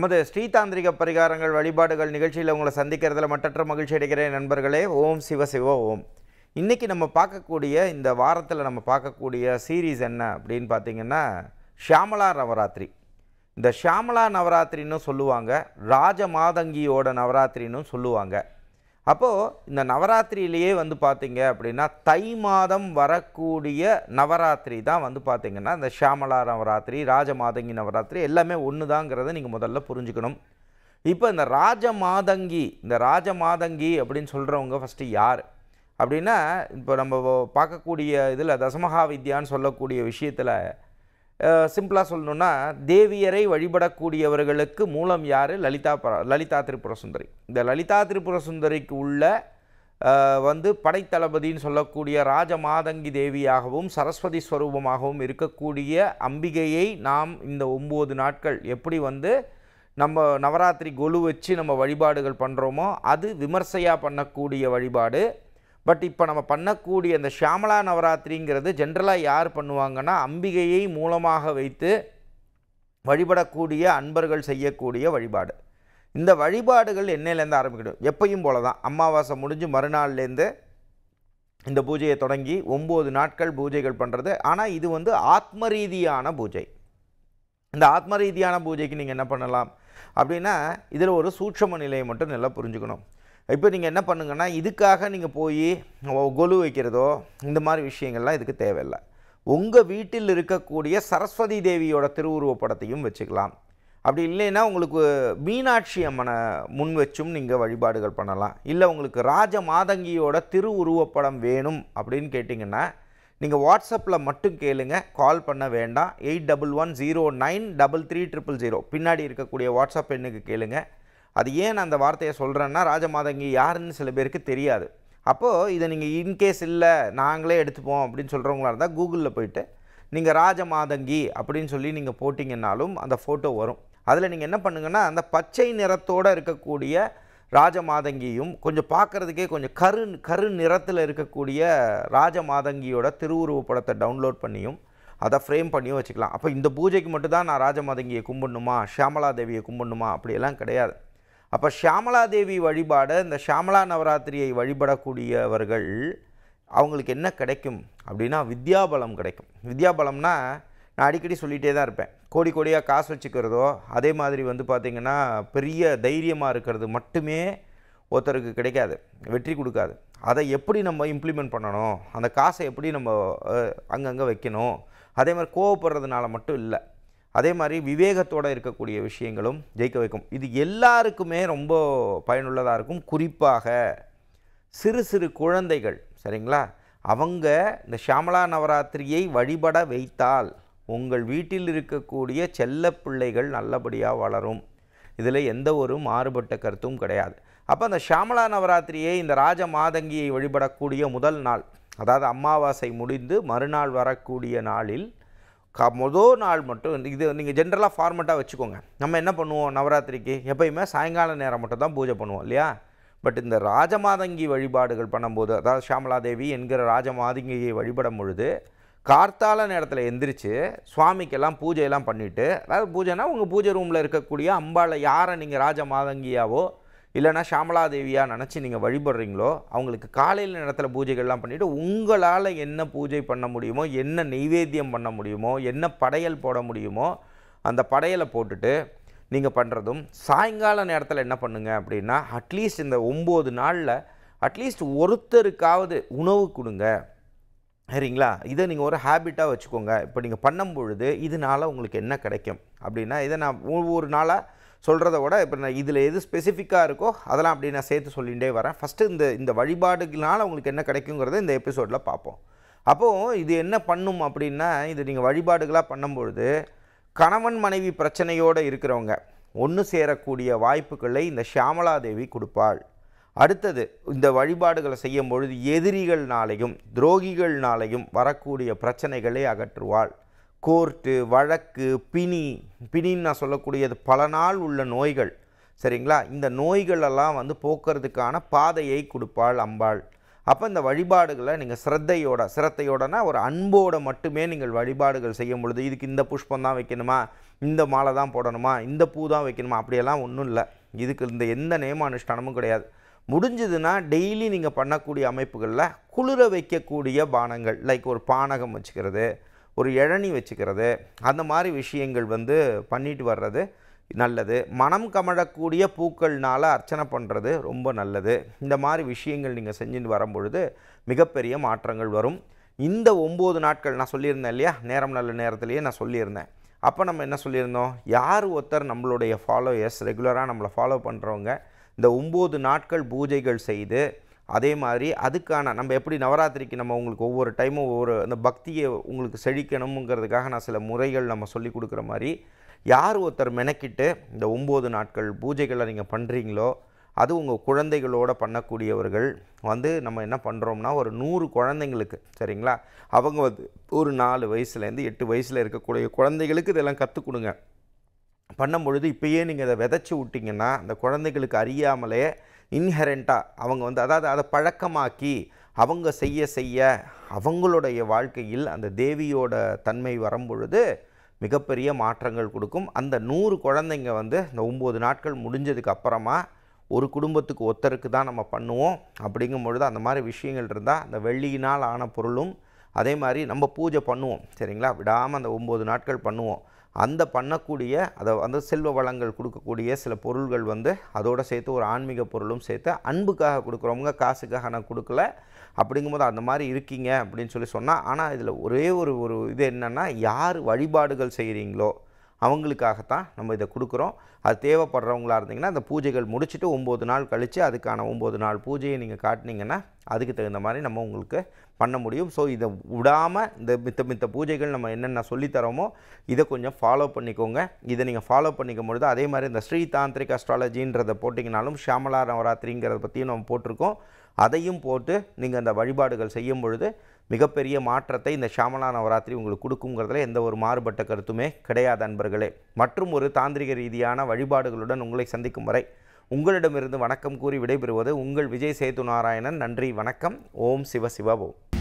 நமது ஸ்ரீதாந்திரிக பரிகாரங்கள் வழிபாடுகள் நிகழ்ச்சியில் உங்களை சந்திக்கிறதுல மற்றற்ற மகிழ்ச்சி அடைகிறேன் நண்பர்களே ஓம் சிவ சிவ ஓம் இன்றைக்கி நம்ம பார்க்கக்கூடிய இந்த வாரத்தில் நம்ம பார்க்கக்கூடிய சீரீஸ் என்ன அப்படின்னு பார்த்திங்கன்னா ஷியாமலா நவராத்திரி இந்த ஷியாமலா நவராத்திரின்னு சொல்லுவாங்க ராஜ மாதங்கியோட நவராத்திரின்னு சொல்லுவாங்க அப்போது இந்த நவராத்திரியிலேயே வந்து பார்த்தீங்க அப்படின்னா தை மாதம் வரக்கூடிய நவராத்திரி தான் வந்து பார்த்திங்கன்னா இந்த ஷியாமலா நவராத்திரி ராஜமாதங்கி நவராத்திரி எல்லாமே ஒன்று தாங்கிறத நீங்கள் முதல்ல புரிஞ்சுக்கணும் இப்போ இந்த ராஜமாதங்கி இந்த ராஜமாதங்கி அப்படின்னு சொல்கிறவங்க ஃபஸ்ட்டு யார் அப்படின்னா இப்போ நம்ம பார்க்கக்கூடிய இதில் தசமகா வித்யான்னு சொல்லக்கூடிய விஷயத்தில் சிம்பிளாக சொல்லணுன்னா தேவியரை வழிபடக்கூடியவர்களுக்கு மூலம் யார் லலிதா பர லலிதா திரிபுர சுந்தரி இந்த லலிதா திரிபுர சுந்தரிக்கு உள்ள வந்து படைத்தளபதின்னு சொல்லக்கூடிய ராஜமாதங்கி தேவியாகவும் சரஸ்வதி ஸ்வரூபமாகவும் இருக்கக்கூடிய அம்பிகையை நாம் இந்த ஒம்பது நாட்கள் எப்படி வந்து நம்ம நவராத்திரி கொலு வச்சு நம்ம வழிபாடுகள் பண்ணுறோமோ அது விமர்சையாக பண்ணக்கூடிய வழிபாடு பட் இப்போ நம்ம பண்ணக்கூடிய இந்த ஷியாமலா நவராத்திரிங்கிறது ஜென்ரலாக யார் பண்ணுவாங்கன்னா அம்பிகையை மூலமாக வைத்து வழிபடக்கூடிய அன்பர்கள் செய்யக்கூடிய வழிபாடு இந்த வழிபாடுகள் என்னையிலேருந்து ஆரம்பிக்கணும் எப்பையும் போல தான் அமாவாசை முடிஞ்சு மறுநாள்லேருந்து இந்த பூஜையை தொடங்கி ஒம்பது நாட்கள் பூஜைகள் பண்ணுறது ஆனால் இது வந்து ஆத்ம ரீதியான பூஜை இந்த ஆத்ம ரீதியான பூஜைக்கு நீங்கள் என்ன பண்ணலாம் அப்படின்னா இதில் ஒரு சூட்சம நிலையை மட்டும் நல்லா புரிஞ்சுக்கணும் இப்போ நீங்கள் என்ன பண்ணுங்கன்னா இதுக்காக நீங்கள் போய் கொலு வைக்கிறதோ இந்த மாதிரி விஷயங்கள்லாம் இதுக்கு தேவையில்லை உங்கள் வீட்டில் இருக்கக்கூடிய சரஸ்வதி தேவியோட திருவுருவப்படத்தையும் வச்சுக்கலாம் அப்படி இல்லைன்னா உங்களுக்கு மீனாட்சி அம்மனை முன் வச்சும் நீங்கள் வழிபாடுகள் பண்ணலாம் இல்லை உங்களுக்கு ராஜ மாதங்கியோட திருவுருவப்படம் வேணும் அப்படின்னு கேட்டிங்கன்னா நீங்கள் வாட்ஸ்அப்பில் மட்டும் கேளுங்க கால் பண்ண வேண்டாம் eight double one zero nine double three triple zero பின்னாடி இருக்கக்கூடிய வாட்ஸ்அப் எண்ணுக்கு கேளுங்கள் அது ஏன் அந்த வார்த்தையை சொல்கிறேன்னா ராஜமாதங்கி யாருன்னு சில பேருக்கு தெரியாது அப்போது இதை நீங்கள் இன்கேஸ் இல்லை நாங்களே எடுத்துப்போம் அப்படின்னு சொல்கிறவங்களா இருந்தால் கூகுளில் போயிட்டு நீங்கள் ராஜமாதங்கி அப்படின்னு சொல்லி நீங்கள் போட்டிங்கன்னாலும் அந்த ஃபோட்டோ வரும் அதில் நீங்கள் என்ன பண்ணுங்கன்னா அந்த பச்சை நிறத்தோடு இருக்கக்கூடிய ராஜமாதங்கியும் கொஞ்சம் பார்க்குறதுக்கே கொஞ்சம் கரு கரு நிறத்தில் இருக்கக்கூடிய ராஜமாதங்கியோட திருவுருவ படத்தை டவுன்லோட் பண்ணியும் அதை ஃப்ரேம் பண்ணியும் வச்சுக்கலாம் அப்போ இந்த பூஜைக்கு மட்டும்தான் நான் ராஜமாதங்கியை கும்பிடணுமா ஷியாமலா தேவியை கும்பிடணுமா அப்படியெல்லாம் கிடையாது அப்போ ஷியாமலா தேவி வழிபாட இந்த ஷியாமலா நவராத்திரியை வழிபடக்கூடியவர்கள் அவங்களுக்கு என்ன கிடைக்கும் அப்படின்னா வித்யாபலம் கிடைக்கும் வித்யாபலம்னா நான் அடிக்கடி சொல்லிகிட்டே தான் இருப்பேன் கோடி கோடியாக காசு வச்சுக்கிறதோ அதே மாதிரி வந்து பார்த்திங்கன்னா பெரிய தைரியமாக இருக்கிறது மட்டுமே ஒருத்தருக்கு கிடைக்காது வெற்றி கொடுக்காது அதை எப்படி நம்ம இம்ப்ளிமெண்ட் பண்ணணும் அந்த காசை எப்படி நம்ம அங்கங்கே வைக்கணும் அதே மாதிரி கோவப்படுறதுனால மட்டும் இல்லை அதே மாதிரி விவேகத்தோடு இருக்கக்கூடிய விஷயங்களும் ஜெயிக்க வைக்கும் இது எல்லாருக்குமே ரொம்ப பயனுள்ளதாக இருக்கும் குறிப்பாக சிறு சிறு குழந்தைகள் சரிங்களா அவங்க இந்த ஷியாமலா நவராத்திரியை வழிபட வைத்தால் உங்கள் வீட்டில் இருக்கக்கூடிய செல்ல பிள்ளைகள் நல்லபடியாக வளரும் இதில் எந்த ஒரு மாறுபட்ட கருத்தும் கிடையாது அப்போ அந்த ஷியாமலா நவராத்திரியை இந்த ராஜ மாதங்கியை வழிபடக்கூடிய முதல் நாள் அதாவது அமாவாசை முடிந்து மறுநாள் வரக்கூடிய நாளில் கா மொதல் நாள் மட்டும் இது நீங்கள் ஜென்ரலாக ஃபார்மெட்டாக வச்சுக்கோங்க நம்ம என்ன பண்ணுவோம் நவராத்திரிக்கு எப்பயுமே சாயங்கால நேரம் மட்டும் தான் பூஜை பண்ணுவோம் இல்லையா பட் இந்த ராஜமாதங்கி வழிபாடுகள் பண்ணும்போது அதாவது ஷாமலாதேவி என்கிற ராஜமாதங்கியை வழிபடும் பொழுது கார்த்தால நேரத்தில் எந்திரிச்சு சுவாமிக்கெல்லாம் பூஜையெல்லாம் பண்ணிவிட்டு அதாவது பூஜைனா உங்கள் பூஜை ரூமில் இருக்கக்கூடிய அம்பாளை யாரை நீங்கள் ராஜமாதங்கியாவோ இல்லைனா ஷாமலா தேவியாக நினச்சி நீங்கள் வழிபடுறீங்களோ அவங்களுக்கு காலையில் நேரத்தில் பூஜைகள்லாம் பண்ணிவிட்டு உங்களால் என்ன பூஜை பண்ண முடியுமோ என்ன நெய்வேத்தியம் பண்ண முடியுமோ என்ன படையல் போட முடியுமோ அந்த படையலை போட்டுட்டு நீங்கள் பண்ணுறதும் சாயங்கால நேரத்தில் என்ன பண்ணுங்கள் அப்படின்னா அட்லீஸ்ட் இந்த ஒம்பது நாளில் அட்லீஸ்ட் ஒருத்தருக்காவது உணவு கொடுங்க சரிங்களா இதை நீங்கள் ஒரு ஹேபிட்டாக வச்சுக்கோங்க இப்போ நீங்கள் பண்ணும் பொழுது இதனால் உங்களுக்கு என்ன கிடைக்கும் அப்படின்னா இதை நான் ஒவ்வொரு நாளாக சொல்கிறத விட இப்போ நான் இதில் எது ஸ்பெசிஃபிக்காக இருக்கோ அதெல்லாம் அப்படி நான் சேர்த்து சொல்லிகிட்டே வரேன் ஃபஸ்ட்டு இந்த இந்த வழிபாடுகளால் உங்களுக்கு என்ன கிடைக்குங்கிறத இந்த எபிசோடில் பார்ப்போம் அப்போது இது என்ன பண்ணும் அப்படின்னா இது நீங்கள் வழிபாடுகளாக பண்ணும்பொழுது கணவன் மனைவி பிரச்சனையோடு இருக்கிறவங்க ஒன்று சேரக்கூடிய வாய்ப்புகளை இந்த தேவி கொடுப்பாள் அடுத்தது இந்த வழிபாடுகளை செய்யும் பொழுது எதிரிகள்னாலையும் துரோகிகள்னாலையும் வரக்கூடிய பிரச்சனைகளை அகற்றுவாள் கோர்ட்டு வழக்கு பிணி பிணின்னு நான் சொல்லக்கூடியது பல நாள் உள்ள நோய்கள் சரிங்களா இந்த நோய்களெல்லாம் வந்து போக்குறதுக்கான பாதையை கொடுப்பாள் அம்பாள் அப்போ இந்த வழிபாடுகளை நீங்கள் சிரத்தையோட சிரத்தையோடனா ஒரு அன்போடு மட்டுமே நீங்கள் வழிபாடுகள் செய்யும் பொழுது இதுக்கு இந்த புஷ்பம் தான் வைக்கணுமா இந்த மாலை தான் போடணுமா இந்த பூ தான் வைக்கணுமா அப்படியெல்லாம் ஒன்றும் இல்லை இதுக்கு இந்த எந்த நேம அனுஷ்டானமும் கிடையாது முடிஞ்சதுன்னா டெய்லி நீங்கள் பண்ணக்கூடிய அமைப்புகளில் குளிர வைக்கக்கூடிய பானங்கள் லைக் ஒரு பானகம் வச்சுக்கிறது ஒரு இழனி வச்சுக்கிறது அந்த மாதிரி விஷயங்கள் வந்து பண்ணிட்டு வர்றது நல்லது மனம் கமழக்கூடிய பூக்கள்னால் அர்ச்சனை பண்ணுறது ரொம்ப நல்லது இந்த மாதிரி விஷயங்கள் நீங்கள் செஞ்சுட்டு வரும்பொழுது மிகப்பெரிய மாற்றங்கள் வரும் இந்த ஒம்பது நாட்கள் நான் சொல்லியிருந்தேன் இல்லையா நேரம் நல்ல நேரத்துலேயே நான் சொல்லியிருந்தேன் அப்போ நம்ம என்ன சொல்லியிருந்தோம் யார் ஒருத்தர் நம்மளுடைய ஃபாலோயர்ஸ் ரெகுலராக நம்மளை ஃபாலோ பண்ணுறவங்க இந்த ஒம்பது நாட்கள் பூஜைகள் செய்து அதே மாதிரி அதுக்கான நம்ம எப்படி நவராத்திரிக்கு நம்ம உங்களுக்கு ஒவ்வொரு டைமும் ஒவ்வொரு அந்த பக்தியை உங்களுக்கு செழிக்கணுங்கிறதுக்காக நான் சில முறைகள் நம்ம சொல்லி கொடுக்குற மாதிரி யார் ஒருத்தர் மெனக்கிட்டு இந்த ஒம்பது நாட்கள் பூஜைகளை நீங்கள் பண்ணுறீங்களோ அது உங்கள் குழந்தைகளோட பண்ணக்கூடியவர்கள் வந்து நம்ம என்ன பண்ணுறோம்னா ஒரு நூறு குழந்தைங்களுக்கு சரிங்களா அவங்க வந்து ஒரு நாலு வயசுலேருந்து எட்டு வயசில் இருக்கக்கூடிய குழந்தைகளுக்கு இதெல்லாம் கற்றுக் கொடுங்க பண்ணும் பொழுது இப்போயே நீங்கள் அதை விதைச்சி விட்டிங்கன்னா அந்த குழந்தைகளுக்கு அறியாமலே இன்ஹெரண்ட்டாக அவங்க வந்து அதாவது அதை பழக்கமாக்கி அவங்க செய்ய செய்ய அவங்களுடைய வாழ்க்கையில் அந்த தேவியோட தன்மை வரும்பொழுது மிகப்பெரிய மாற்றங்கள் கொடுக்கும் அந்த நூறு குழந்தைங்க வந்து இந்த ஒம்பது நாட்கள் முடிஞ்சதுக்கு அப்புறமா ஒரு குடும்பத்துக்கு ஒத்தருக்கு தான் நம்ம பண்ணுவோம் அப்படிங்கும் பொழுது அந்த மாதிரி விஷயங்கள் இருந்தால் அந்த வெள்ளியினால் ஆன பொருளும் அதே மாதிரி நம்ம பூஜை பண்ணுவோம் சரிங்களா விடாமல் அந்த ஒம்பது நாட்கள் பண்ணுவோம் அந்த பண்ணக்கூடிய அதை அந்த செல்வ வளங்கள் கொடுக்கக்கூடிய சில பொருள்கள் வந்து அதோடு சேர்த்து ஒரு ஆன்மீக பொருளும் சேர்த்து அன்புக்காக கொடுக்குறவங்க காசுக்காக நான் கொடுக்கல அப்படிங்கும்போது அந்த மாதிரி இருக்கீங்க அப்படின்னு சொல்லி சொன்னால் ஆனால் இதில் ஒரே ஒரு ஒரு இது என்னென்னா யார் வழிபாடுகள் செய்கிறீங்களோ அவங்களுக்காகத்தான் நம்ம இதை கொடுக்குறோம் அது தேவைப்படுறவங்களாக இருந்தீங்கன்னா அந்த பூஜைகள் முடிச்சுட்டு ஒம்பது நாள் கழித்து அதுக்கான ஒம்பது நாள் பூஜையை நீங்கள் காட்டினீங்கன்னா அதுக்கு தகுந்த மாதிரி நம்ம உங்களுக்கு பண்ண முடியும் ஸோ இதை விடாமல் இந்த மித்த மித்த பூஜைகள் நம்ம என்னென்ன சொல்லித்தரோமோ இதை கொஞ்சம் ஃபாலோ பண்ணிக்கோங்க இதை நீங்கள் ஃபாலோ பண்ணிக்கும் பொழுது அதே மாதிரி இந்த ஸ்ரீ தாந்திரிக் அஸ்ட்ராலஜின்றதை போட்டிங்கனாலும் ஷியாமலா நவராத்திரிங்கிறத பற்றியும் நம்ம போட்டிருக்கோம் அதையும் போட்டு நீங்கள் அந்த வழிபாடுகள் செய்யும் பொழுது மிகப்பெரிய மாற்றத்தை இந்த ஷாமலா நவராத்திரி உங்களுக்கு கொடுக்குங்கிறதுல எந்த ஒரு மாறுபட்ட கருத்துமே கிடையாது அன்பர்களே மற்றும் ஒரு தாந்திரிக ரீதியான வழிபாடுகளுடன் உங்களை சந்திக்கும் வரை உங்களிடமிருந்து வணக்கம் கூறி விடைபெறுவது உங்கள் விஜய் சேது நாராயணன் நன்றி வணக்கம் ஓம் சிவ சிவ ஓம்